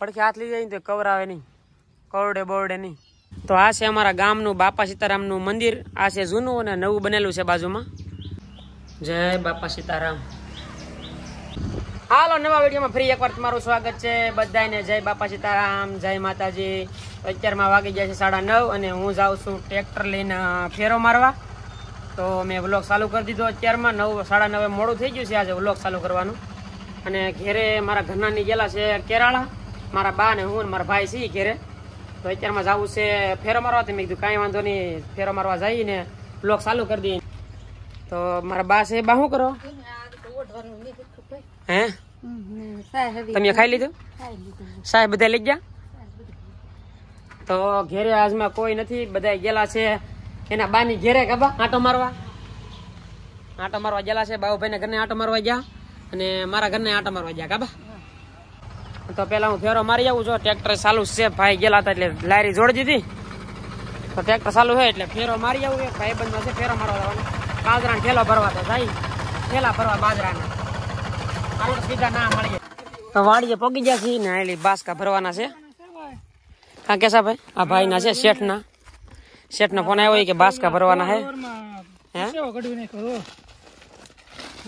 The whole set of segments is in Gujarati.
પડખે હાથ લઈ જાય ને તો કવરાવે નહીં કવરડે બવરડે નહીં તો આ છે અમારા ગામનું બાપા સીતારામનું મંદિર આ છે જૂનું અને નવું બનેલું છે બાજુમાં જય બાપા સીતારામ હાલો નવા વિડીયોમાં ફરી એકવાર તમારું સ્વાગત છે બધાને જય બાપા સીતારામ જય માતાજી અત્યારમાં વાગી ગયા છે સાડા નવ અને હું જાઉં છું ટ્રેક્ટર લઈને ફેરો મારવા તો મેં વ્લોગ ચાલુ કરી દીધો અત્યારમાં નવ સાડા નવે મોડું થઈ ગયું છે આજે વ્લોગ ચાલુ કરવાનું અને ઘેરે મારા ઘરના નીચેલા છે કેરાળા મારા બા ને હું મારા ભાઈ છે ઘેરે તો અત્યારમાં જવું છે ફેરો મારવા મેં કીધું કાંઈ વાંધો નહીં ફેરો મારવા જઈ ને બ્લોક ચાલુ કરી દઈએ તો મારા બા છે બા શું કરો હે તમે ખાઈ લીધું સાહેબ બધા લઈ ગયા તો ઘેરે આજમાં કોઈ નથી બધા ગયેલા છે એના બાની ઘેરે કાબા આંટો મારવા આંટો મારવા ગયેલા છે બાબુભાઈ ના ઘરને આંટો મારવા ગયા અને મારા ઘરને આંટો મારવા ગયા કાબા તો પેલા હું ફેરો મારી આવું છું ટ્રેક્ટર ચાલુ છે ભાઈ ગયેલા હતા એટલે લારી જોડી દીધી તો ટ્રેક્ટર ચાલુ છે એટલે ફેરો મારી આવું એક ભાઈ બંધ છે ફેરો મારવા જવાનો બાજરાના ઠેલો ભરવા તો ભાઈ ઠેલા ભરવા બાજરાના આવું સીધા ના મળીએ તો વાડીએ પોગી ગયા છીએ ને એટલે બાસકા ભરવાના છે હા કેસા ભાઈ આ ભાઈ છે શેઠ ના શેઠ નો ફોન કે બાસકા ભરવાના હે હે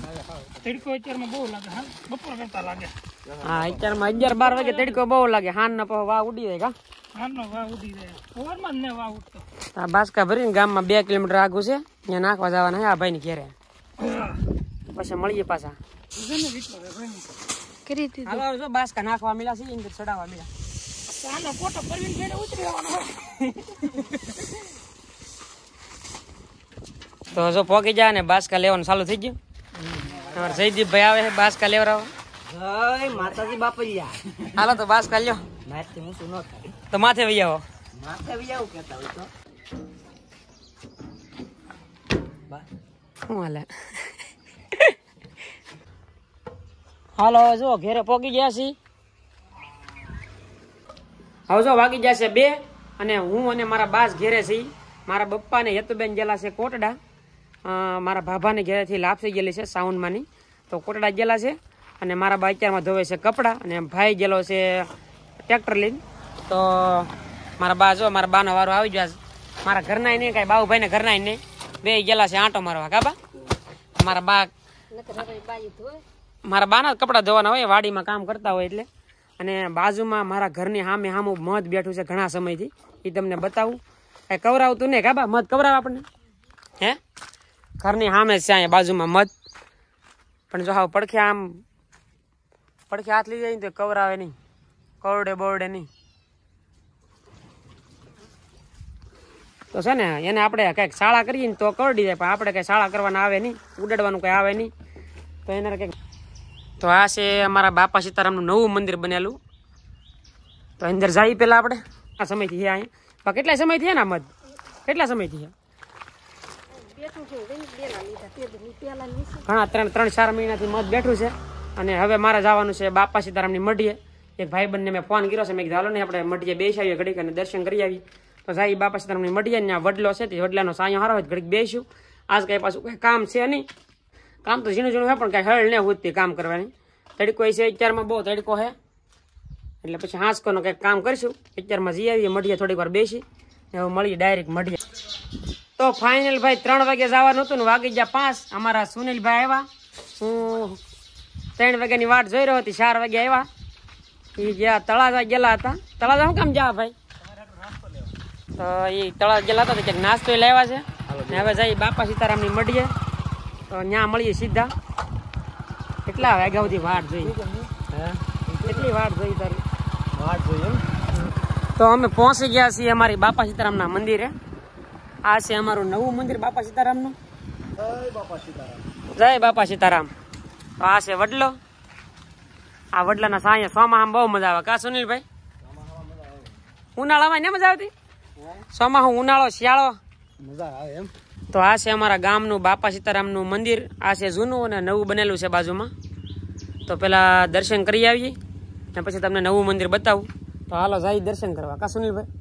હા અત્યારમાં અગિયાર બાર વાગે તડકો બહુ લાગે હાન ના વાહ ઉડી જાય હાનનો વાહ ભરીને ગામમાં બે કિલોમીટર આગું છે ત્યાં નાખવા જવાના આ ભાઈ ની પછી મળીએ પાછા હાલો નાખવા મળ્યા ચડાવવા મળ્યા ઉતરી તો હજુ પોકી જાય ને બાસ્કા લેવાનું ચાલુ થઈ ગયું તમારે ભાઈ આવે છે બાસ કા લેવરાવો જય માતાજી બાપૈયા હાલો તો બાસ કા લ્યો માથે હું સુનો તો માથે વઈ આવો માથે વઈ આવો કહેતા હોય તો હાલો જો ઘેરે પોગી ગયા છી હવે જો વાગી જશે બે અને હું અને મારા બાસ ઘેરે છી મારા બપ્પા ને હેતુબેન ગયેલા છે કોટડા મારા ભાભાને ઘેરેથી લાપસી ગયેલી છે સાઉન્ડમાંની તો કોટડા ગયેલા છે અને મારા બા અત્યારમાં ધોવે છે કપડાં અને ભાઈ ગયેલો છે ટ્રેક્ટર લઈને તો મારા બા જો મારા બાનો વારો આવી ગયા મારા ઘરના નહીં કાંઈ બાઉભાઈને ઘરના નહીં બે ગયેલા છે આંટો મારવા કાબા મારા બા મારા બાના કપડાં ધોવાના હોય વાડીમાં કામ કરતા હોય એટલે અને બાજુમાં મારા ઘરની સામે સામું મધ બેઠું છે ઘણા સમયથી એ તમને બતાવું કઈ કવરાવતું નહીં કાબા મધ કવરાવ આપણને હે ઘરની સામે છે અહીંયા બાજુમાં મધ પણ જો હાવ પડખે આમ પડખે હાથ લઈ જાય ને તો કવર આવે નહીં કવરડે બોરડે નહીં તો છે ને એને આપણે કંઈક શાળા કરીએ ને તો કરડી જાય પણ આપણે કંઈ શાળા કરવાના આવે નહીં ઉડાડવાનું કંઈ આવે નહીં તો એના કંઈક તો આ છે અમારા બાપા સીતારામનું નવું મંદિર બનેલું તો અંદર જઈએ પહેલાં આપણે આ સમયથી અહીં પણ કેટલા સમયથી છે ને આ મધ કેટલા સમયથી છે ઘણા ત્રણ ત્રણ ચાર મહિનાથી મત બેઠું છે અને હવે મારે જવાનું છે બાપા સીતારામની મઢીએ એક ભાઈ બંને મેં ફોન કર્યો છે મેં કીધું હાલો ને આપણે મઢીએ બેસાવીએ ઘડીક અને દર્શન કરી આવીએ તો સાહેબ બાપા સીતારામની મઢીએ ત્યાં વડલો છે તે વડલાનો સાયો હારો હોય ઘડીક બેસ્યું આજ કાંઈ પાછું કંઈ કામ છે નહીં કામ તો ઝીણું ઝીણું છે પણ કાંઈ હળ નહીં હોતી કામ કરવાની તડકો એ છે અત્યારમાં બહુ તડકો છે એટલે પછી હાંસકોનું કંઈક કામ કરીશું અત્યારમાં જઈ આવીએ મઢીએ થોડીક વાર બેસી હવે મળીએ ડાયરેક્ટ મઢીએ તો ફાઇનલ ભાઈ ત્રણ વાગે જવાનું હતું ને વાગી ગયા પાંચ અમારા સુનિલભાઈ આવ્યા હું ત્રણ વાગ્યાની વાટ જોઈ રહ્યો હતી ચાર વાગે આવ્યા એ ગયા તળાજા ગયેલા હતા તળાજા શું કામ જા ભાઈ તો એ તળાજા ગયેલા હતા ક્યાંક નાસ્તો લેવા છે ને હવે જઈ બાપા સીતારામની મળીએ તો ત્યાં મળીએ સીધા કેટલા વાગ્યા સુધી વાટ જોઈ કેટલી વાટ જોઈ તારી વાટ જોઈએ તો અમે પહોંચી ગયા છીએ અમારી બાપા સીતારામના મંદિરે આ છે અમારું નવું મંદિર બાપા સીતારામનું જય બાપા સીતારામ તો આ છે વડલો આ વડલાના સાંજે સોમાહામાં બહુ મજા આવે કા સુનિલભાઈ ઉનાળામાં ને મજા આવતી સોમાહું ઉનાળો શિયાળો મજા આવે એમ તો આ છે અમારા ગામનું બાપા સીતારામનું મંદિર આ છે જૂનું અને નવું બનેલું છે બાજુમાં તો પેલા દર્શન કરી આવીએ ને પછી તમને નવું મંદિર બતાવું તો હાલો જાય દર્શન કરવા કા સુનિલભાઈ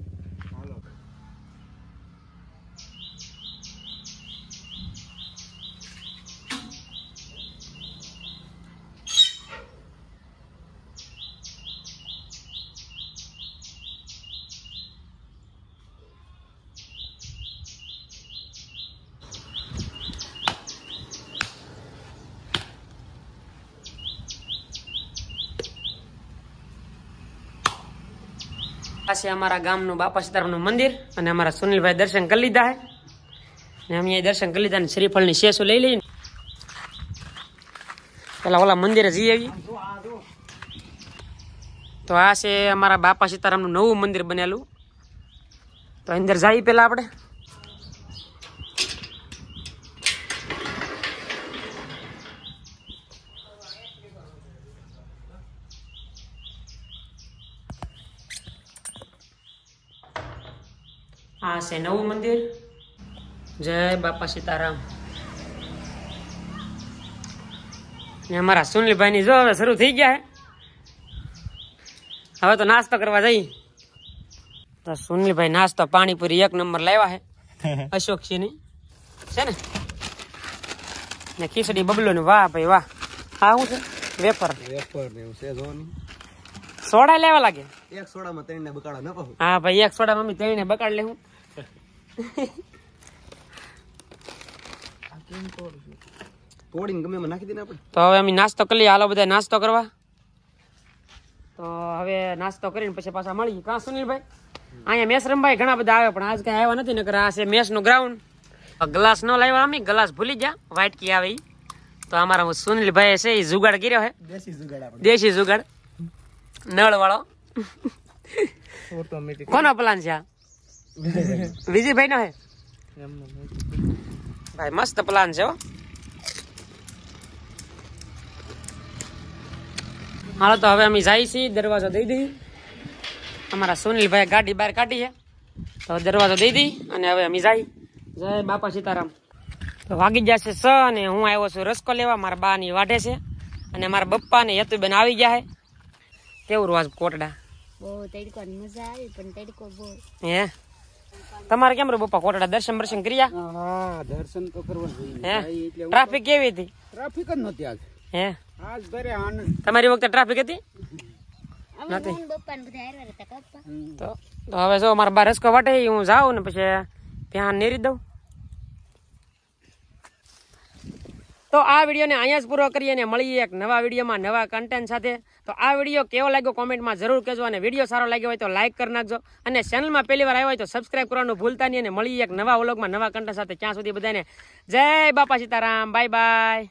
આ અમારા ગામનું બાપા મંદિર અને અમારા સુનિલભાઈ દર્શન કરી લીધા હે ને અમે દર્શન કરી લીધા ને શ્રીફળની શેસો લઈ લઈને પેલા ઓલા મંદિરે જઈ આવી તો આ છે અમારા બાપા સીતારામનું નવું મંદિર બનેલું તો અંદર જઈએ પેલા આપણે આ છે નવું મંદિર જય બાપા સીતારામ ને અમારા સુનલીભાઈની જો હવે શરૂ થઈ ગયા હવે તો નાસ્તો કરવા જઈ તો સુનીલભાઈ નાસ્તો પાણીપુરી એક નંબર લાવ્યા છે ની છે ને ને ખીચડી બબલો ને વાહ ભાઈ વાહ હા શું છે વેફર વેપર ને છે જોની સોડા લેવા લાગે એક સોડામાં ત્રણ ને બકાડો ન કહું હા ભાઈ એક સોડામાં અમે ત્રણ ને બકાડ લેવું તો હવે અમે નાસ્તો કરી લઈએ હાલો બધા નાસ્તો કરવા તો હવે નાસ્તો કરીને પછી પાછા મળીએ કાં સુનિલભાઈ અહીંયા મેસ રમભાઈ ઘણા બધા આવે પણ આજ કાંઈ આવ્યા નથી નકર આ છે મેસનું ગ્રાઉન્ડ ગ્લાસ નો લાવ્યા અમે ગ્લાસ ભૂલી ગયા વાટકી આવે તો અમારા સુનિલભાઈ છે એ જુગાડ કર્યો હે દેશી જુગાડ નળ વાળો કોનો પ્લાન છે આ વિજયભાઈ નો હે ભાઈ મસ્ત પ્લાન છે હો હાલો તો હવે અમે જાય છીએ દરવાજો દઈ દઈ અમારા સુનિલભાઈ ગાડી બહાર કાઢી છે તો દરવાજો દઈ દઈ અને હવે અમે જાય જય બાપા સીતારામ તો વાગી છે સ અને હું આવ્યો છું રસકો લેવા મારા બાની વાઢે છે અને મારા બપ્પા ને યતુબેન આવી ગયા હે કેવું રોજ કોટડા બહુ તડકો મજા આવી પણ તડકો બહુ હે તમારે કેમ રે બપા કોટડા દર્શન દર્શન કર્યા હા દર્શન તો કરવા જોઈએ ટ્રાફિક કેવી હતી ટ્રાફિક જ નહોતી આજ હે આજ ભરે આનંદ તમારી વખતે ટ્રાફિક હતી નથી તો હવે જો મારા બાર રસકો વાટે હું જાઉં ને પછી ત્યાં નેરી દઉં તો આ વિડીયોને અહીંયા જ પૂરો કરીએ અને મળીએ એક નવા વિડીયોમાં નવા કન્ટેન્ટ સાથે તો આ વિડીયો કેવો લાગ્યો કોમેન્ટમાં જરૂર કહેજો અને વિડીયો સારો લાગ્યો હોય તો લાઇક કરી નાખજો અને ચેનલમાં પહેલી વાર આવ્યો હોય તો સબસ્ક્રાઇબ કરવાનું ભૂલતા નહીં અને મળીએ એક નવા વ્લોગમાં નવા કન્ટેન્ટ સાથે ક્યાં સુધી બધાને જય બાપા સીતારામ બાય બાય